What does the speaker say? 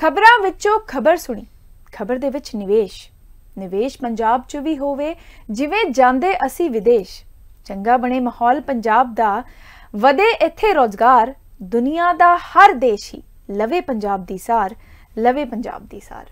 ਖਬਰਾਂ ਵਿੱਚੋਂ ਖਬਰ ਸੁਣੀ ਖਬਰ ਦੇ ਵਿੱਚ ਨਿਵੇਸ਼ ਨਿਵੇਸ਼ ਪੰਜਾਬ 'ਚ ਵੀ ਹੋਵੇ ਜਿਵੇਂ ਜਾਂਦੇ ਅਸੀਂ ਵਿਦੇਸ਼ ਚੰਗਾ ਬਣੇ ਮਾਹੌਲ ਪੰਜਾਬ ਦਾ ਵਧੇ ਇੱਥੇ ਰੋਜ਼ਗਾਰ ਦੁਨੀਆ ਦਾ ਹਰ ਦੇਸ਼ ਹੀ ਲਵੇ ਪੰਜਾਬ ਦੀ ਸਾਰ ਲਵੇ ਪੰਜਾਬ ਦੀ ਸਾਰ